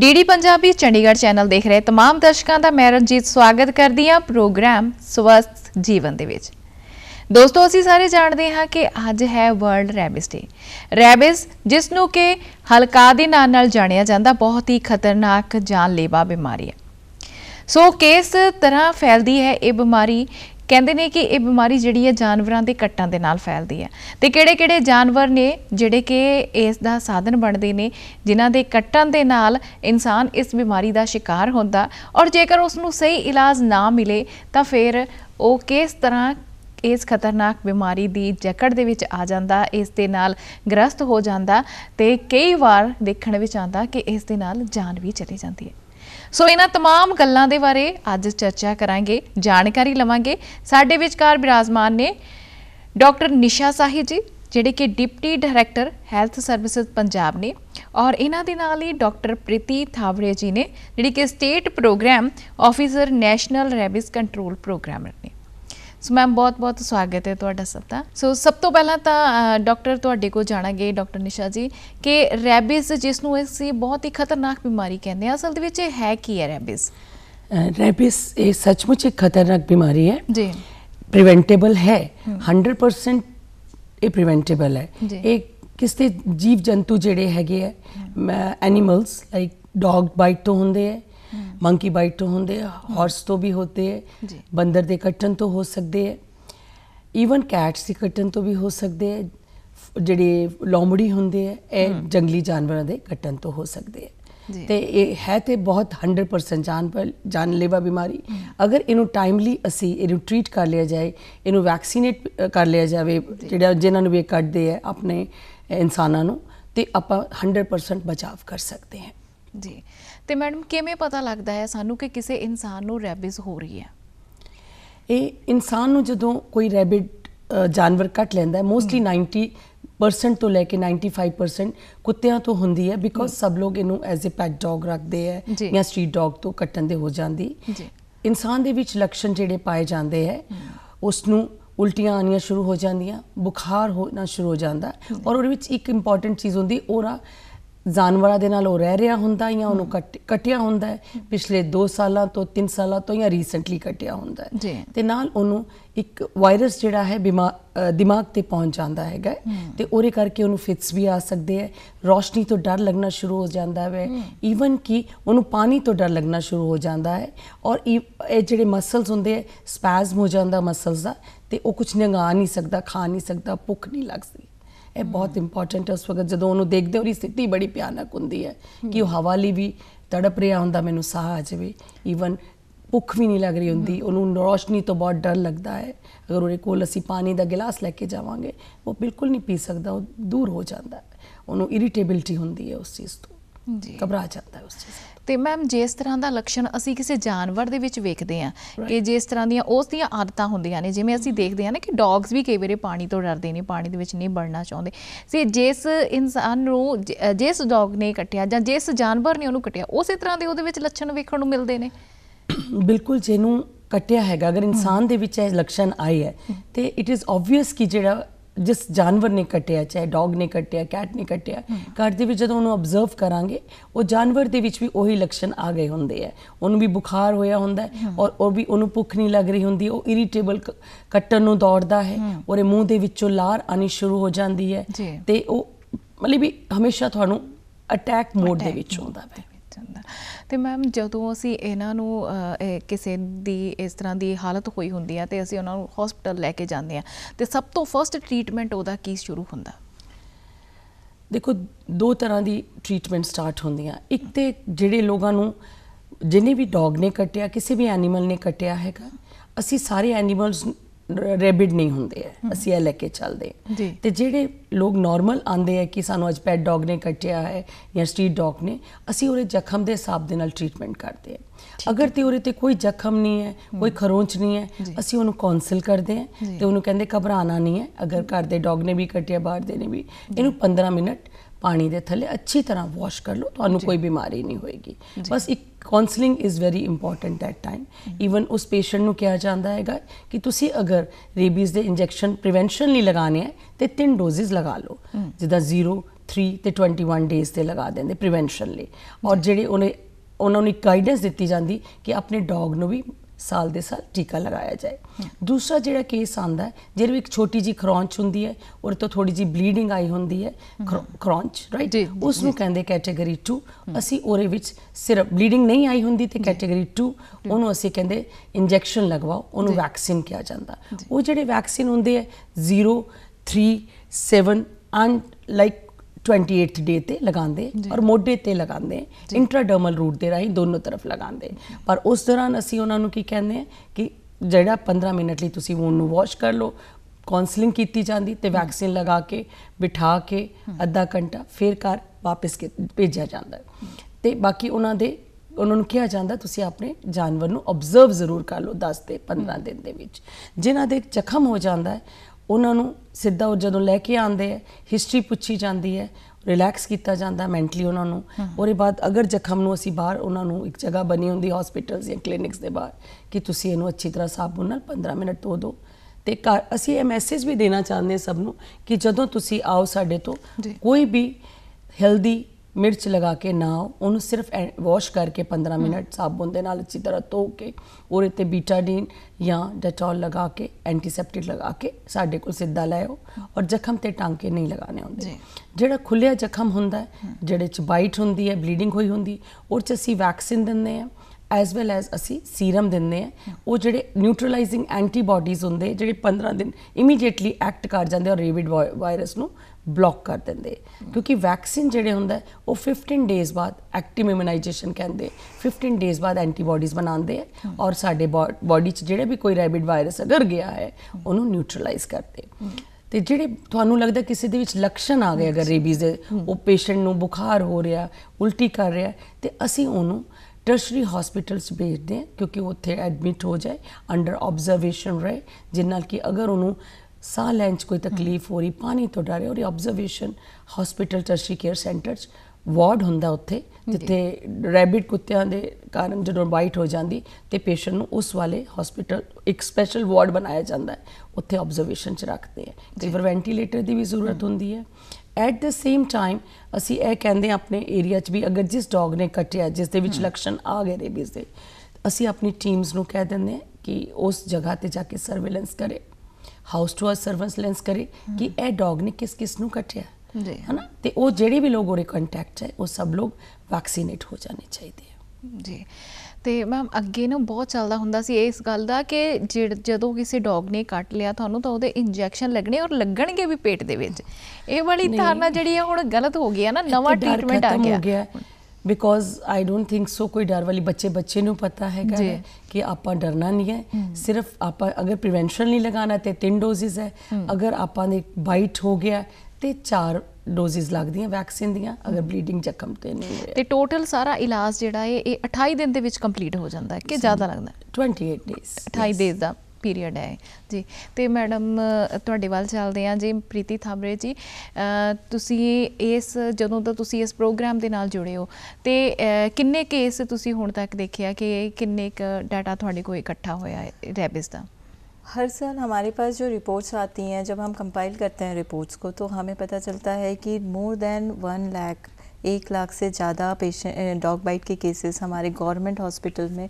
DD Punjabi Chandigarh channel ਦੇਖ ਰਹੇ तमाम ਦਰਸ਼ਕਾਂ ਦਾ ਮੈਂ ਰਣਜੀਤ ਸਵਾਗਤ ਕਰਦੀ ਹਾਂ ਪ੍ਰੋਗਰਾਮ ਸਵਸਥ ਜੀਵਨ ਦੇ ਵਿੱਚ ਦੋਸਤੋ ਅਸੀਂ ਸਾਰੇ ਜਾਣਦੇ ਹਾਂ ਕਿ ਅੱਜ ਹੈ ਵਰਲਡ ਰੈਬਿਸ ਡੇ ਰੈਬਿਸ ਜਿਸ ਨੂੰ ਕਿ ਹਲਕਾ ਦੇ ਨਾਂ ਨਾਲ ਜਾਣਿਆ ਜਾਂਦਾ ਬਹੁਤ ਹੀ ਖਤਰਨਾਕ ਜਾਨਲੇਵਾ ਬਿਮਾਰੀ ਹੈ ਸੋ ਕਿਸ ਤਰ੍ਹਾਂ ਫੈਲਦੀ ਹੈ ਇਹ ਬਿਮਾਰੀ ਕਹਿੰਦੇ ਨੇ ਕਿ ਇਹ ਬਿਮਾਰੀ ਜਿਹੜੀ ਹੈ ਜਾਨਵਰਾਂ ਦੇ ਕੱਟਾਂ ਦੇ ਨਾਲ ਫੈਲਦੀ ਹੈ ਤੇ ਕਿਹੜੇ-ਕਿਹੜੇ ਜਾਨਵਰ ਨੇ ਜਿਹੜੇ ਕਿ ਇਸ ਦਾ ਸਾਧਨ ਬਣਦੇ ਨੇ ਜਿਨ੍ਹਾਂ ਦੇ ਕੱਟਾਂ ਦੇ ਨਾਲ ਇਨਸਾਨ ਇਸ ਬਿਮਾਰੀ ਦਾ ਸ਼ਿਕਾਰ ਹੁੰਦਾ ਔਰ ਜੇਕਰ ਉਸ ਨੂੰ ਸਹੀ ਇਲਾਜ ਨਾ ਮਿਲੇ ਤਾਂ ਫਿਰ ਉਹ ਕਿਸ ਤਰ੍ਹਾਂ ਇਸ ਖਤਰਨਾਕ ਬਿਮਾਰੀ ਦੀ ਜਕੜ ਦੇ ਵਿੱਚ ਆ ਜਾਂਦਾ ਇਸ ਦੇ ਨਾਲ ਗ੍ਰਸਤ ਹੋ ਜਾਂਦਾ ਤੇ ਕਈ ਵਾਰ ਦੇਖਣ ਵਿੱਚ ਆਂਦਾ ਕਿ ਇਸ ਦੇ ਨਾਲ ਜਾਨ ਵੀ ਚਲੀ ਜਾਂਦੀ ਹੈ ਸੋ ਇਹਨਾਂ तमाम ਗੱਲਾਂ ਦੇ ਬਾਰੇ ਅੱਜ ਚਰਚਾ ਕਰਾਂਗੇ ਜਾਣਕਾਰੀ ਲਵਾਂਗੇ ਸਾਡੇ ਵਿਚਕਾਰ ਬਿਰਾਜਮਾਨ ਨੇ ਡਾਕਟਰ ਨਿਸ਼ਾ ਸਾਹੀ ਜੀ ਜਿਹੜੇ ਕਿ deputy director health services Punjab ਨੇ ਔਰ ਇਹਨਾਂ ਦੇ ਨਾਲ ਹੀ ਡਾਕਟਰ ਪ੍ਰੀਤੀ ਥਾਵੜੇ ਜੀ ਨੇ ਜਿਹੜੀ ਕਿ state programme officer national rabies control programmer ਨੇ ਸੋ ਮੈਮ ਬਹੁਤ-ਬਹੁਤ ਸਵਾਗਤ ਹੈ ਤੁਹਾਡਾ ਸਭ ਦਾ ਸੋ ਸਭ ਤੋਂ ਪਹਿਲਾਂ ਤਾਂ ਡਾਕਟਰ ਤੁਹਾਡੇ ਕੋਲ ਜਾਣਾਂਗੇ ਡਾਕਟਰ ਨਿਸ਼ਾ ਜੀ ਕਿ ਰੈਬਿਸ ਜਿਸ ਨੂੰ ਅਸੀਂ ਬਹੁਤ ਹੀ ਖਤਰਨਾਕ ਬਿਮਾਰੀ ਕਹਿੰਦੇ ਆ ਅਸਲ ਦੇ ਵਿੱਚ ਇਹ ਹੈ ਕੀ ਹੈ ਰੈਬਿਸ ਰੈਬਿਸ ਇਹ ਸੱਚਮੁੱਚ ਇੱਕ ਖਤਰਨਾਕ ਬਿਮਾਰੀ ਹੈ ਜੀ ਪ੍ਰੀਵੈਂਟੇਬਲ ਹੈ 100% ਇਹ ਪ੍ਰੀਵੈਂਟੇਬਲ ਹੈ ਇਹ ਕਿਸ ਤੇ ਜੀਵ ਜੰਤੂ ਜਿਹੜੇ ਹੈਗੇ ਆ ਐਨੀਮਲਸ ਲਾਈਕ ਡੌਗ ਬਾਈਟ ਤੋਂ ਹੁੰਦੇ ਆ ਮੰਕੀ ਬਾਈਟ ਤੋਂ ਹੁੰਦੇ ਆ ਹਾਰਸ ਤੋਂ ਵੀ ਹੁੰਦੇ ਆ ਬੰਦਰ ਦੇ ਕੱਟਣ ਤੋਂ ਹੋ ਸਕਦੇ ਆ ਈਵਨ ਕੈਟਸ ਦੇ ਕੱਟਣ ਤੋਂ ਵੀ ਹੋ ਸਕਦੇ ਆ ਜਿਹੜੇ ਲੋਮੜੀ ਹੁੰਦੇ ਆ ਇਹ ਜੰਗਲੀ ਜਾਨਵਰਾਂ ਦੇ ਕੱਟਣ ਤੋਂ ਹੋ ਸਕਦੇ ਆ ਤੇ ਇਹ ਹੈ ਤੇ ਬਹੁਤ 100% ਜਾਨ ਜਾਨਲੇਵਾ ਬਿਮਾਰੀ ਅਗਰ ਇਹਨੂੰ ਟਾਈਮਲੀ ਅਸੀਂ ਇਹਨੂੰ ਟ੍ਰੀਟ ਕਰ ਲਿਆ ਜਾਏ ਇਹਨੂੰ ਵੈਕਸੀਨੇਟ ਕਰ ਲਿਆ ਜਾਵੇ ਜਿਹੜਾ ਜਿਨ੍ਹਾਂ ਨੂੰ ਵੀ ਕੱਟਦੇ ਆ ਆਪਣੇ ਇਨਸਾਨਾਂ ਨੂੰ ਤੇ ਆਪਾਂ 100% ਬਚਾਅ ਕਰ ਸਕਦੇ ਹਾਂ ਜੀ ਤੇ ਮੈਡਮ ਕਿਵੇਂ ਪਤਾ ਲੱਗਦਾ ਹੈ ਸਾਨੂੰ ਕਿ ਕਿਸੇ ਇਨਸਾਨ ਨੂੰ ਰੈਬਿਸ ਹੋ ਰਹੀ ਹੈ ਇਹ ਇਨਸਾਨ ਨੂੰ ਜਦੋਂ ਕੋਈ ਰੈਬਿਟ ਜਾਨਵਰ ਕੱਟ ਲੈਂਦਾ ਹੈ ਮੋਸਟਲੀ 90% ਤੋਂ ਲੈ ਕੇ 95% ਕੁੱਤਿਆਂ ਤੋਂ ਹੁੰਦੀ ਹੈ ਬਿਕੋਜ਼ ਸਭ ਲੋਕ ਇਹਨੂੰ ਐਜ਼ ਅ ਪੈਟ ਡੌਗ ਰੱਖਦੇ ਹੈ ਜਾਂ ਸਟਰੀਟ ਡੌਗ ਤੋਂ ਕੱਟਣ ਦੇ ਹੋ ਜਾਂਦੀ ਜੀ ਇਨਸਾਨ ਦੇ ਵਿੱਚ ਲੱਛਣ ਜਿਹੜੇ ਪਾਏ ਜਾਂਦੇ ਹੈ ਉਸ ਨੂੰ ਉਲਟੀਆਂ ਆਣੀਆਂ ਸ਼ੁਰੂ ਹੋ ਜਾਂਦੀਆਂ ਬੁਖਾਰ ਹੋਣਾ ਸ਼ੁਰੂ ਹੋ ਜਾਂਦਾ ਔਰ ਉਹਦੇ ਵਿੱਚ ਇੱਕ ਇੰਪੋਰਟੈਂਟ ਚੀਜ਼ ਹੁੰਦੀ ਉਹਦਾ ਜਾਨਵਰਾਂ ਦੇ ਨਾਲ ਉਹ ਰਹਿ ਰਿਹਾ ਹੁੰਦਾ ਜਾਂ ਉਹਨੂੰ ਕਟਿਆ ਹੁੰਦਾ ਹੈ ਪਿਛਲੇ 2 ਸਾਲਾਂ ਤੋਂ 3 ਸਾਲਾਂ ਤੋਂ ਜਾਂ ਰੀਸੈਂਟਲੀ ਕਟਿਆ ਹੁੰਦਾ ਹੈ ਤੇ ਨਾਲ ਉਹਨੂੰ ਇੱਕ ਵਾਇਰਸ ਜਿਹੜਾ ਹੈ ਦਿਮਾਗ ਤੇ ਪਹੁੰਚ ਜਾਂਦਾ ਹੈਗਾ ਤੇ ਉਹਦੇ ਕਰਕੇ ਉਹਨੂੰ ਫਿਟਸ ਵੀ ਆ ਸਕਦੇ ਹੈ ਰੋਸ਼ਨੀ ਤੋਂ ਡਰ ਲੱਗਣਾ ਸ਼ੁਰੂ ਹੋ ਜਾਂਦਾ ਹੈ ਈਵਨ ਕਿ ਉਹਨੂੰ ਪਾਣੀ ਤੋਂ ਡਰ ਲੱਗਣਾ ਸ਼ੁਰੂ ਹੋ ਜਾਂਦਾ ਹੈ ਔਰ ਇਹ ਜਿਹੜੇ ਮਸਲਸ ਹੁੰਦੇ ਹੈ ਸਪੈਜ਼ਮ ਹੋ ਜਾਂਦਾ ਮਸਲਸ ਦਾ ਤੇ ਉਹ ਕੁਝ ਨਿਗਾ ਨਹੀਂ ਸਕਦਾ ਖਾ ਨਹੀਂ ਸਕਦਾ ਭੁੱਖ ਨਹੀਂ ਲੱਗਦੀ ਇਹ ਬਹੁਤ ਇੰਪੋਰਟੈਂਟ ਹੈ ਉਸ ਵਕਤ ਜਦੋਂ ਉਹਨੂੰ ਦੇਖਦੇ ਹੋ ਰਹੀ ਸਥਿਤੀ ਬੜੀ ਭਿਆਨਕ ਹੁੰਦੀ ਹੈ ਕਿ ਉਹ ਹਵਾ ਲਈ ਵੀ ਤੜਪ ਰਿਹਾ ਹੁੰਦਾ ਮੈਨੂੰ ਸਾਹ ਆ ਜਾਵੇ ਈਵਨ ਭੁੱਖ ਵੀ ਨਹੀਂ ਲੱਗ ਰਹੀ ਹੁੰਦੀ ਉਹਨੂੰ ਨਰੋਸ਼ਨੀ ਤੋਂ ਬਹੁਤ ਡਰ ਲੱਗਦਾ ਹੈ ਅਗਰ ਉਹਰੇ ਕੋਲ ਅਸੀਂ ਪਾਣੀ ਦਾ ਗਲਾਸ ਲੈ ਕੇ ਜਾਵਾਂਗੇ ਉਹ ਬਿਲਕੁਲ ਨਹੀਂ ਪੀ ਸਕਦਾ ਉਹ ਦੂਰ ਹੋ ਜਾਂਦਾ ਉਹਨੂੰ ਇਰੀਟੇਬਿਲਟੀ ਹੁੰਦੀ ਹੈ ਉਸ ਚੀਜ਼ ਤੋਂ ਜੀ ਘਬਰਾ ਜਾਂਦਾ ਹੈ ਉਸ ਚੀਜ਼ ਤੇ ਮੈਮ ਜਿਸ ਤਰ੍ਹਾਂ ਦਾ ਲੱਛਣ ਅਸੀਂ ਕਿਸੇ ਜਾਨਵਰ ਦੇ ਵਿੱਚ ਵੇਖਦੇ ਆ ਕਿ ਜਿਸ ਤਰ੍ਹਾਂ ਦੀਆਂ ਉਸ ਦੀਆਂ ਆਦਤਾਂ ਹੁੰਦੀਆਂ ਨੇ ਜਿਵੇਂ ਅਸੀਂ ਦੇਖਦੇ ਆ ਨਾ ਕਿ ਡੌਗਸ ਵੀ ਕਈ ਵਾਰੇ ਪਾਣੀ ਤੋਂ ਡਰਦੇ ਨੇ ਪਾਣੀ ਦੇ ਵਿੱਚ ਨਹੀਂ ਵੜਨਾ ਚਾਹੁੰਦੇ ਸੇ ਜਿਸ ਇਨਸਾਨ ਨੂੰ ਜਿਸ ਡੌਗ ਨੇ ਕੱਟਿਆ ਜਾਂ ਜਿਸ ਜਾਨਵਰ ਨੇ ਉਹਨੂੰ ਕੱਟਿਆ ਉਸੇ ਤਰ੍ਹਾਂ ਦੇ ਉਹਦੇ ਵਿੱਚ ਲੱਛਣ ਵੇਖਣ ਨੂੰ ਮਿਲਦੇ ਨੇ ਬਿਲਕੁਲ ਜਿਹਨੂੰ ਕੱਟਿਆ ਹੈਗਾ ਅਗਰ ਇਨਸਾਨ ਦੇ ਵਿੱਚ ਇਹ ਲੱਛਣ ਆਏ ਹੈ ਤੇ ਇਟ ਇਜ਼ ਆਬਵੀਅਸ ਕਿ ਜਿਹੜਾ ਜਿਸ ਜਾਨਵਰ ਨੇ ਕੱਟਿਆ ਚਾਹੇ ਡੌਗ ਨੇ ਕੱਟਿਆ ਕੈਟ ਨੇ ਕੱਟਿਆ ਘਰ ਦੇ ਵਿੱਚ ਜਦੋਂ ਉਹਨੂੰ ਅਬਜ਼ਰਵ ਕਰਾਂਗੇ ਉਹ ਜਾਨਵਰ ਦੇ ਵਿੱਚ ਵੀ ਉਹੀ ਲੱਛਣ ਆ ਗਏ ਹੁੰਦੇ ਆ ਉਹਨੂੰ ਵੀ ਬੁਖਾਰ ਹੋਇਆ ਹੁੰਦਾ ਔਰ ਉਹ ਵੀ ਉਹਨੂੰ ਭੁੱਖ ਨਹੀਂ ਲੱਗ ਰਹੀ ਹੁੰਦੀ ਉਹ ਇਰੀਟੇਬਲ ਕੱਟਣ ਨੂੰ ਦੌੜਦਾ ਹੈ ਉਹਦੇ ਮੂੰਹ ਦੇ ਵਿੱਚੋਂ ਲਾਰ ਆਣੀ ਸ਼ੁਰੂ ਹੋ ਜਾਂਦੀ ਹੈ ਤੇ ਉਹ ਮਤਲਬ ਵੀ ਹਮੇਸ਼ਾ ਤੁਹਾਨੂੰ ਅਟੈਕ ਮੋਡ ਦੇ ਵਿੱਚ ਹੁੰਦਾ ਹੈ ਜਾਂਦਾ ਤੇ ਮੈਮ ਜਦੋਂ ਅਸੀਂ ਇਹਨਾਂ ਨੂੰ ਕਿਸੇ ਦੀ ਇਸ ਤਰ੍ਹਾਂ ਦੀ ਹਾਲਤ ਹੋਈ ਹੁੰਦੀ ਆ ਤੇ ਅਸੀਂ ਉਹਨਾਂ ਨੂੰ ਹਸਪੀਟਲ ਲੈ ਕੇ ਜਾਂਦੇ ਆ ਤੇ ਸਭ ਤੋਂ ਫਰਸਟ ਟ੍ਰੀਟਮੈਂਟ ਉਹਦਾ ਕੀ ਸ਼ੁਰੂ ਹੁੰਦਾ ਦੇਖੋ ਦੋ ਤਰ੍ਹਾਂ ਦੀ ਟ੍ਰੀਟਮੈਂਟ ਸਟਾਰਟ ਹੁੰਦੀਆਂ ਇੱਕ ਤੇ ਜਿਹੜੇ ਲੋਕਾਂ ਨੂੰ ਜਿਨੇ ਵੀ ਡੌਗ ਨੇ ਕੱਟਿਆ ਕਿਸੇ ਵੀ ਐਨੀਮਲ ਨੇ ਕੱਟਿਆ ਹੈਗਾ ਅਸੀਂ ਸਾਰੇ ਐਨੀਮਲਸ ਰੈਬਿਡ ਨਹੀਂ ਹੁੰਦੇ ਐ ਅਸੀਂ ਇਹ ਲੈ ਕੇ ਚੱਲਦੇ ਤੇ ਜਿਹੜੇ ਲੋਕ ਨਾਰਮਲ ਆਂਦੇ ਐ ਕਿ ਸਾਨੂੰ ਅੱਜ ਪੈਟ ਡੌਗ ਨੇ ਕੱਟਿਆ ਹੈ ਜਾਂ ਸਟਰੀਟ ਡੌਗ ਨੇ ਅਸੀਂ ਉਹਦੇ ਜ਼ਖਮ ਦੇ ਹਿਸਾਬ ਦੇ ਨਾਲ ਟ੍ਰੀਟਮੈਂਟ ਕਰਦੇ ਐ ਅਗਰ ਤੇ ਉਹਦੇ ਤੇ ਕੋਈ ਜ਼ਖਮ ਨਹੀਂ ਹੈ ਕੋਈ ਖਰੋਂਚ ਨਹੀਂ ਹੈ ਅਸੀਂ ਉਹਨੂੰ ਕਾਉਂਸਲ ਕਰਦੇ ਐ ਤੇ ਉਹਨੂੰ ਕਹਿੰਦੇ ਘਬਰਾਣਾ ਨਹੀਂ ਹੈ ਅਗਰ ਘਰ ਦੇ ਡੌਗ ਨੇ ਵੀ ਕੱਟਿਆ ਬਾਹਰ ਦੇ ਨੇ ਵੀ ਇਹਨੂੰ 15 ਮਿੰਟ ਪਾਣੀ ਦੇ ਥੱਲੇ ਅੱਛੀ ਤਰ੍ਹਾਂ ਵਾਸ਼ ਕਰ ਲਓ ਤੁਹਾਨੂੰ ਕੋਈ ਬਿਮਾਰੀ ਨਹੀਂ ਹੋਏਗੀ ਬਸ ਇੱਕ counselling is very important that time even ਉਸ ਪੇਸ਼ੈਂਟ ਨੂੰ ਕਿਹਾ ਜਾਂਦਾ ਹੈਗਾ ਕਿ ਤੁਸੀਂ ਅਗਰ ਰੇਬੀਜ਼ ਦੇ ਇੰਜੈਕਸ਼ਨ ਪ੍ਰੀਵੈਂਸ਼ਨ ਲਈ ਲਗਾਣੇ ਹੈ ਤੇ ਤਿੰਨ ਡੋਜ਼ਸ ਲਗਾ ਲਓ ਜਿੱਦਾਂ 0 3 ਤੇ 21 ਡੇਜ਼ ਤੇ ਲਗਾ ਦਿੰਦੇ ਪ੍ਰੀਵੈਂਸ਼ਨ ਲਈ ਔਰ ਜਿਹੜੇ ਉਹਨੇ ਉਹਨਾਂ ਨੂੰ ਗਾਈਡੈਂਸ ਦਿੱਤੀ ਜਾਂਦੀ ਕਿ ਆਪਣੇ ਡੌਗ ਨੂੰ ਵੀ ਸਾਲ ਦੇ ਸਾਲ ਟੀਕਾ ਲਗਾਇਆ ਜਾਏ ਦੂਸਰਾ ਜਿਹੜਾ ਕੇਸ ਆਂਦਾ ਹੈ ਜਿਹੜੇ ਵਿੱਚ ਛੋਟੀ ਜੀ ਖਰੌਂਚ ਹੁੰਦੀ ਹੈ ਔਰ ਤੋਂ ਥੋੜੀ ਜੀ ਬਲੀਡਿੰਗ ਆਈ ਹੁੰਦੀ ਹੈ ਖਰੌਂਚ ਰਾਈਟ ਉਸ ਨੂੰ ਕਹਿੰਦੇ ਕੈਟਾਗਰੀ 2 ਅਸੀਂ ਉਹਰੇ ਵਿੱਚ ਸਿਰਫ ਬਲੀਡਿੰਗ ਨਹੀਂ ਆਈ ਹੁੰਦੀ ਤੇ ਕੈਟਾਗਰੀ 2 ਉਹਨੂੰ ਅਸੀਂ ਕਹਿੰਦੇ ਇੰਜੈਕਸ਼ਨ ਲਗਵਾਓ ਉਹਨੂੰ ਵੈਕਸੀਨ ਕਿਹਾ ਜਾਂਦਾ ਉਹ ਜਿਹੜੇ ਵੈਕਸੀਨ ਹੁੰਦੇ ਹੈ 0 3 7 ਐਂਡ ਲਾਈਕ 28th ਡੇ ਤੇ ਲਗਾਉਂਦੇ ਔਰ ਮੋਢੇ ਤੇ ਲਗਾਉਂਦੇ ਇੰਟਰਾਡਰਮਲ ਰੂਟ ਦੇ ਰਾਹੀਂ ਦੋਨੋਂ ਤਰਫ ਲਗਾਉਂਦੇ ਪਰ ਉਸ ਦੌਰਾਨ ਅਸੀਂ ਉਹਨਾਂ ਨੂੰ ਕੀ ਕਹਿੰਦੇ ਆ ਕਿ ਜਿਹੜਾ 15 ਮਿੰਟ ਲਈ ਤੁਸੀਂ ਉਹਨੂੰ ਨੂੰ ਵਾਸ਼ ਕਰ ਲਓ ਕਾਉਂਸਲਿੰਗ ਕੀਤੀ ਜਾਂਦੀ ਤੇ ਵੈਕਸੀਨ ਲਗਾ ਕੇ ਬਿਠਾ ਕੇ ਅੱਧਾ ਘੰਟਾ ਫਿਰ ਘਰ ਵਾਪਸ ਭੇਜਿਆ ਜਾਂਦਾ ਤੇ ਬਾਕੀ ਉਹਨਾਂ ਦੇ ਉਹਨਾਂ ਨੂੰ ਕਿਹਾ ਜਾਂਦਾ ਤੁਸੀਂ ਆਪਣੇ ਜਾਨਵਰ ਨੂੰ ਆਬਜ਼ਰਵ ਜ਼ਰੂਰ ਕਰ ਲਓ 10 ਤੇ 15 ਦਿਨ ਦੇ ਵਿੱਚ ਜਿਨ੍ਹਾਂ ਦੇ ਜ਼ਖਮ ਹੋ ਜਾਂਦਾ ਹੈ ਉਹਨਾਂ ਨੂੰ ਸਿੱਧਾ ਉਹ ਜਦੋਂ ਲੈ ਕੇ ਆਉਂਦੇ ਹੈ ਹਿਸਟਰੀ ਪੁੱਛੀ ਜਾਂਦੀ ਹੈ ਰਿਲੈਕਸ ਕੀਤਾ ਜਾਂਦਾ ਮੈਂਟਲੀ ਉਹਨਾਂ ਨੂੰ ਉਹਦੇ ਬਾਅਦ ਅਗਰ ਜ਼ਖਮ ਨੂੰ ਅਸੀਂ ਬਾਹਰ ਉਹਨਾਂ ਨੂੰ ਇੱਕ ਜਗ੍ਹਾ ਬਣੀ ਹੁੰਦੀ ਹਸਪੀਟਲਸ ਜਾਂ ਕਲੀਨਿਕਸ ਦੇ ਬਾਹਰ ਕਿ ਤੁਸੀਂ ਇਹਨੂੰ ਅੱਛੀ ਤਰ੍ਹਾਂ ਸਾਬਣ ਨਾਲ 15 ਮਿੰਟ ਧੋ ਦਿਓ ਤੇ ਅਸੀਂ ਇਹ ਮੈਸੇਜ ਵੀ ਦੇਣਾ ਚਾਹੁੰਦੇ ਸਭ ਨੂੰ ਕਿ ਜਦੋਂ ਤੁਸੀਂ ਆਓ ਸਾਡੇ ਤੋਂ ਕੋਈ ਵੀ ਹੈਲਦੀ ਮਿਰਚ ਲਗਾ ਕੇ ਨਾ ਉਹਨੂੰ ਸਿਰਫ ਵਾਸ਼ ਕਰਕੇ 15 ਮਿੰਟ ਸਾਬਣ ਦੇ ਨਾਲ ਅੱਛੀ ਤਰ੍ਹਾਂ ਧੋ ਕੇ ਉਹਦੇ ਤੇ ਬੀਟਾਡੀਨ ਜਾਂ ਡੈਟੋਲ ਲਗਾ ਕੇ ਐਂਟੀਸੈਪਟਿਕ ਲਗਾ ਕੇ ਸਾਡੇ ਕੋਲ ਸਿੱਧਾ ਲਾਇਓ ਔਰ ਜ਼ਖਮ ਤੇ ਟਾਂਕੇ ਨਹੀਂ ਲਗਾਣੇ ਹੁੰਦੇ ਜਿਹੜਾ ਖੁੱਲਿਆ ਜ਼ਖਮ ਹੁੰਦਾ ਜਿਹੜੇ ਚ ਬਾਈਟ ਹੁੰਦੀ ਹੈ ਬਲੀਡਿੰਗ ਹੋਈ ਹੁੰਦੀ ਔਰ ਚ ਅਸੀਂ ਵੈਕਸੀਨ ਦਿੰਦੇ ਆ ਐਸ ਵੈਲ ਐਸ ਅਸੀਂ ਸੀਰਮ ਦਿੰਦੇ ਆ ਉਹ ਜਿਹੜੇ ਨਿਊਟਰਲਾਈਜ਼ਿੰਗ ਐਂਟੀਬਾਡੀਜ਼ ਹੁੰਦੇ ਜਿਹੜੇ 15 ਦਿਨ ਇਮੀਡੀਏਟਲੀ ਐਕਟ ਕਰ ਜਾਂਦੇ ਔਰ ਰੇਬਿਡ ਵਾਇਰਸ ਨੂੰ ਬਲੌਕ ਕਰ ਦਿੰਦੇ ਕਿਉਂਕਿ ਵੈਕਸੀਨ ਜਿਹੜੇ ਹੁੰਦਾ ਉਹ 15 ਡੇਜ਼ ਬਾਅਦ ਐਕਟਿਵ ਇਮਿਊਨਾਈਜੇਸ਼ਨ ਕਹਿੰਦੇ 15 ਡੇਜ਼ ਬਾਅਦ ਐਂਟੀਬਾਡੀਜ਼ ਬਣਾਉਂਦੇ ਆ ਔਰ ਸਾਡੇ ਬਾਡੀ 'ਚ ਜਿਹੜੇ ਵੀ ਕੋਈ ਰੈਬਿਟ ਵਾਇਰਸ ਅਗਰ ਗਿਆ ਹੈ ਉਹਨੂੰ ਨਿਊਟਰਲਾਈਜ਼ ਕਰਦੇ ਤੇ ਜਿਹੜੇ ਤੁਹਾਨੂੰ ਲੱਗਦਾ ਕਿਸੇ ਦੇ ਵਿੱਚ ਲੱਛਣ ਆ ਗਏ ਅਗਰ ਰੇਬੀਜ਼ ਦੇ ਉਹ ਪੇਸ਼ੈਂਟ ਨੂੰ ਬੁਖਾਰ ਹੋ ਰਿਹਾ ਉਲਟੀ ਕਰ ਰਿਹਾ ਤੇ ਅਸੀਂ ਉਹਨੂੰ ਟਰਸ਼ਰੀ ਹਸਪੀਟਲਸ ਭੇਜਦੇ ਹਾਂ ਕਿਉਂਕਿ ਉੱਥੇ ਐਡਮਿਟ ਹੋ ਜਾਏ ਅੰਡਰ ਆਬਜ਼ਰਵੇਸ਼ਨ ਰਹੇ ਜਿੰਨਾਂ ਨਾਲ ਕਿ ਅਗਰ ਉਹਨੂੰ ਸਾਹ ਲੈਣ 'ਚ ਕੋਈ ਤਕਲੀਫ ਹੋ ਰਹੀ ਪਾਣੀ ਤੋਂ ਡਰੇ ਔਰ observation hospital tertiary care centre 'ਚ ਵਾਰਡ ਹੁੰਦਾ ਉੱਥੇ ਜਿੱਥੇ ਰੈਬਿਟ ਕੁੱਤਿਆਂ ਦੇ ਕਾਰਨ ਜਦੋਂ ਬਾਈਟ ਹੋ ਜਾਂਦੀ ਤੇ ਪੇਸ਼ੈਂਟ ਨੂੰ ਉਸ ਵਾਲੇ ਹਸਪੀਟਲ ਇੱਕ ਸਪੈਸ਼ਲ ਵਾਰਡ ਬਣਾਇਆ ਜਾਂਦਾ ਹੈ ਉੱਥੇ ਆਬਜ਼ਰਵੇਸ਼ਨ 'ਚ ਰੱਖਦੇ ਆ ਤੇ ਫਿਰ ਵੈਂਟੀਲੇਟਰ ਦੀ ਵੀ ਜ਼ਰੂਰਤ ਹੁੰਦੀ ਹੈ ਐਟ ਦ ਸੇਮ ਟਾਈਮ ਅਸੀਂ ਇਹ ਕਹਿੰਦੇ ਆਪਣੇ ਏਰੀਆ 'ਚ ਵੀ ਅਗਰ ਜਿਸ ਡੌਗ ਨੇ ਕੱਟਿਆ ਜਿਸ ਦੇ ਵਿੱਚ ਲੱਛਣ ਆ ਗਏ ਰੇਬੀਜ਼ ਦੇ ਅਸੀਂ ਆਪਣੀ ਟੀਮਸ ਨੂੰ ਕਹਿ ਦਿੰਦੇ ਆ ਕਿ ਉਸ ਜਗ੍ਹਾ ਤੇ ਜਾ ਕੇ ਸਰਵੇਲੈਂਸ ਕਰੇ ਹਾਊਸ ਟੂ ਹਾਊਸ ਲੈਂਸ ਕਰੇ ਕਿ ਇਹ ਡੌਗ ਨੇ ਕਿਸ ਕਿਸ ਨੂੰ ਕੱਟਿਆ ਜੀ ਹਨਾ ਤੇ ਉਹ ਜਿਹੜੇ ਵੀ ਲੋਕ ਉਹਰੇ ਕੰਟੈਕਟ ਹੈ ਉਹ ਸਭ ਲੋਕ ਵੈਕਸੀਨੇਟ ਹੋ ਜਾਣੇ ਚਾਹੀਦੇ ਆ ਜੀ ਤੇ ਮੈਮ ਅੱਗੇ ਨੂੰ ਬਹੁਤ ਚੱਲਦਾ ਹੁੰਦਾ ਸੀ ਇਸ ਗੱਲ ਦਾ ਕਿ ਜਦੋਂ ਕਿਸੇ ਡੌਗ ਨੇ ਕੱਟ ਲਿਆ ਤੁਹਾਨੂੰ ਤਾਂ ਉਹਦੇ ਇੰਜੈਕਸ਼ਨ ਲੱਗਣੇ ਔਰ ਲੱਗਣਗੇ ਵੀ ਪੇਟ ਦੇ ਵਿੱਚ ਇਹ ਵਾਲੀ ਧਾਰਨਾ ਜਿਹੜੀ ਹੈ ਹੁਣ ਗਲਤ ਹੋ ਗਈ ਹੈ ਨਾ ਨਵਾਂ ਟ੍ਰੀਟਮੈਂਟ ਆ ਗਿਆ because I don't think so ਕੋਈ ਡਰ ਵਾਲੀ ਬੱਚੇ ਬੱਚੇ ਨੂੰ ਪਤਾ ਹੈਗਾ ਕਿ ਆਪਾਂ ਡਰਨਾ ਨਹੀਂ ਹੈ ਸਿਰਫ ਆਪਾਂ ਅਗਰ ਪ੍ਰੀਵੈਂਸ਼ਨ ਨਹੀਂ ਲਗਾਣਾ ਤੇ ਤਿੰਨ ਡੋਜ਼ਿਸ ਹੈ ਅਗਰ ਆਪਾਂ ਨੇ ਬਾਈਟ ਹੋ ਗਿਆ ਤੇ ਚਾਰ ਡੋਜ਼ਿਸ ਲੱਗਦੀਆਂ ਵੈਕਸੀਨ ਦੀਆਂ ਅਗਰ ਬਲੀਡਿੰਗ ਜ਼ਖਮ ਤੇ ਨਹੀਂ ਹੋਇਆ ਤੇ ਟੋਟਲ ਸਾਰਾ ਇਲਾਜ ਜਿਹੜਾ ਹੈ ਇਹ 28 ਦਿਨ ਦੇ ਵਿੱਚ ਕੰਪਲੀਟ ਹੋ ਜਾਂਦਾ ਹੈ ਕਿ ਜ਼ਿਆਦਾ ਲੱਗਦਾ 28 ਡੇਸ 28 ਡੇਸ ਦਾ पीरियड है जी तो मैडम थोड़े वाल चलते हैं हाँ जी प्रीति थाबरे जी ती इस ਜਦੋਂ तो ਤੁਸੀਂ ਇਸ ਪ੍ਰੋਗਰਾਮ ਦੇ ਨਾਲ ਜੁੜੇ ਹੋ ਤੇ ਕਿੰਨੇ ਕੇਸ ਤੁਸੀਂ ਹੁਣ ਤੱਕ ਦੇਖਿਆ ਕਿ ਕਿੰਨੇ डाटा थोड़े को इकट्ठा होया ਹੋਇਆ का हर साल हमारे पास जो रिपोर्ट्स आती हैं जब हम कंपाइल करते हैं रिपोर्ट्स को तो हमें पता चलता है कि मोर देन वन लैक एक लाख से ज़्यादा पेशेंट डॉग बाइट के केसेस हमारे गवर्नमेंट हॉस्पिटल में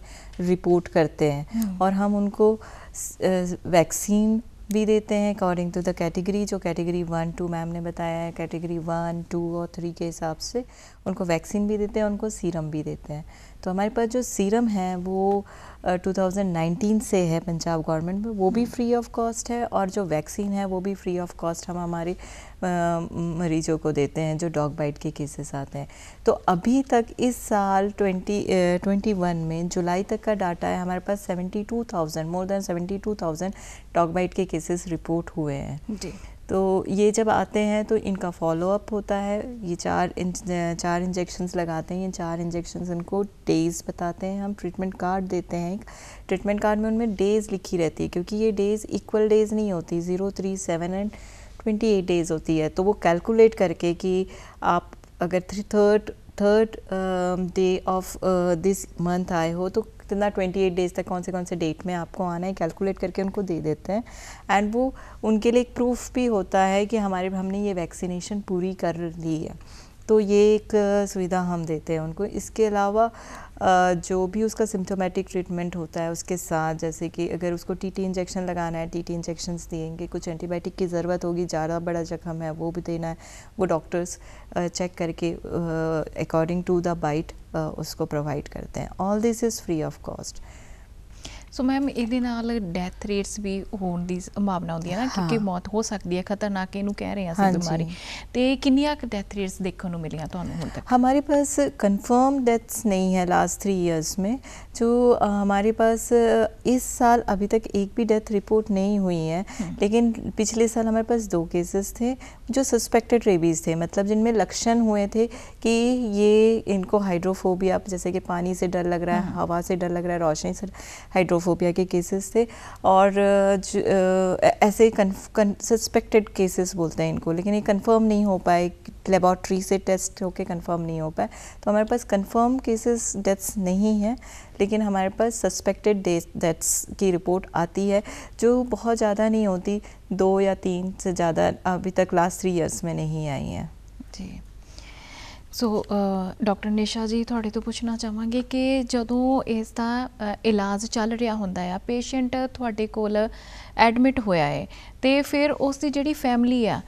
रिपोर्ट करते हैं हम्म। और हम उनको वैक्सीन भी देते हैं अकॉर्डिंग टू द कैटेगरी जो कैटेगरी वन टू मैम ने बताया है कैटेगरी वन टू और थ्री के हिसाब से उनको वैक्सीन भी देते हैं उनको सीरम भी देते हैं तो हमारे पास जो सीरम है वो uh, 2019 से है पंजाब गवर्नमेंट में वो भी फ्री ऑफ कॉस्ट है और जो वैक्सीन है वो भी फ्री ऑफ कॉस्ट हम हमारे मरीजों को देते हैं जो डॉग बाइट के केसेस आते हैं तो अभी तक इस साल 20 ट्वेंटी वन में जुलाई तक का डाटा है हमारे पास 72,000 मोर देन 72,000 डॉग बाइट के केसेस रिपोर्ट हुए हैं जी तो ये जब आते हैं तो इनका फॉलोअप होता है ये चार इंज चार इंजेक्शन्स लगाते हैं ये चार इंजेक्शन्स इनको डेज़ बताते हैं हम ट्रीटमेंट कार्ड देते हैं ट्रीटमेंट कार्ड में उनमें डेज़ लिखी रहती है क्योंकि ये डेज़ इक्वल डेज़ नहीं होती zero three seven and twenty eight days होती है तो वो कैलकुलेट करके कि आप अगर three third third day of this month आए हो तो कितना 28 डेज़ तक कौन से कौन से डेट में आपको आना है कैलकुलेट करके उनको दे देते हैं एंड वो उनके लिए एक प्रूफ भी होता है कि हमारे हमने ये वैक्सीनेशन पूरी कर ली है तो ये एक सुविधा हम देते हैं उनको इसके अलावा जो भी उसका सिम्टोमेटिक ट्रीटमेंट होता है उसके साथ जैसे कि अगर उसको टीटी इंजेक्शन लगाना है टीटी इंजेक्शन देंगे कुछ एंटीबायोटिक की ज़रूरत होगी ज़्यादा बड़ा जख्म है वो भी देना है वो डॉक्टर्स चेक करके अकॉर्डिंग टू द बाइट उसको प्रोवाइड करते हैं all this is free of cost so ma'am ये डैथ रेट्स भी होने की संभावना ਸੰਭਾਵਨਾ है ना क्योंकि मौत हो सकती है खतरनाक ਖਤਰਨਾਕ कह रहे हैं ਹਾਂ ਅਸੀਂ ਬਿਮਾਰੀ ਤੇ ਕਿੰਨੀਆਂ ਕੁ ਡੈਥ मिली ਦੇਖਣ ਨੂੰ तक हमारे पास कन्फर्म डेथ्स नहीं है लास्ट थ्री ईयर्स में जो हमारे पास इस साल अभी तक एक भी डेथ रिपोर्ट नहीं हुई है लेकिन पिछले साल हमारे पास दो केसेस थे जो सस्पेक्टेड रेबीज़ थे मतलब जिनमें लक्षण हुए थे कि ये इनको हाइड्रोफोबिया जैसे कि पानी से डर लग रहा है हवा से डर लग रहा है रोशनी से हाइड्रो होमोफोबिया के केसेस थे और ऐसे सस्पेक्टेड केसेस बोलते हैं इनको लेकिन ये कंफर्म नहीं हो पाए लेबॉर्ट्री से टेस्ट होके कंफर्म नहीं हो पाए तो हमारे पास कंफर्म केसेस डेथ्स नहीं हैं लेकिन हमारे पास सस्पेक्टेड डेथ्स की रिपोर्ट आती है जो बहुत ज़्यादा नहीं होती दो या तीन से ज़्यादा अभी तक लास्ट थ्री ईयर्स में नहीं आई हैं जी ਸੋ ਡਾਕਟਰ ਨੇਸ਼ਾ ਜੀ ਤੁਹਾਡੇ ਤੋਂ ਪੁੱਛਣਾ ਚਾਹਾਂਗੇ ਕਿ ਜਦੋਂ ਇਸ ਦਾ ਇਲਾਜ ਚੱਲ ਰਿਹਾ ਹੁੰਦਾ ਹੈ ਪੇਸ਼ੈਂਟ ਤੁਹਾਡੇ ਕੋਲ ਐਡਮਿਟ ਹੋਇਆ ਹੈ ਤੇ ਫਿਰ ਉਸ ਦੀ ਜਿਹੜੀ ਫੈਮਿਲੀ ਆ